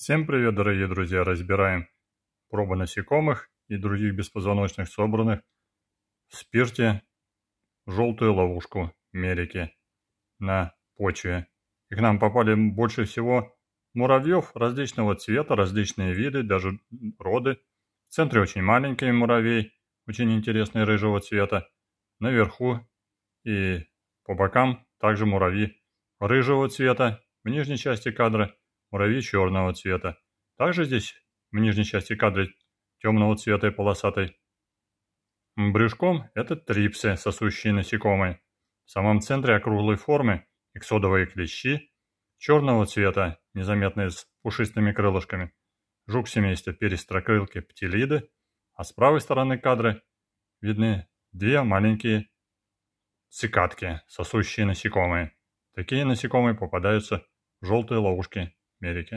Всем привет, дорогие друзья! Разбираем пробы насекомых и других беспозвоночных, собранных в спирте желтую ловушку мерики на почве. И к нам попали больше всего муравьев различного цвета, различные виды, даже роды. В центре очень маленький муравей, очень интересный рыжего цвета. Наверху и по бокам также муравьи рыжего цвета в нижней части кадра – муравьи черного цвета. Также здесь в нижней части кадра темного цвета и полосатой. Брюшком – это трипсы, сосущие насекомые. В самом центре округлой формы – эксодовые клещи, черного цвета, незаметные с пушистыми крылышками. Жук семейства перестрокрылки птилиды, а с правой стороны кадра видны две маленькие цикадки, сосущие насекомые. Такие насекомые попадаются в желтые ловушки meleke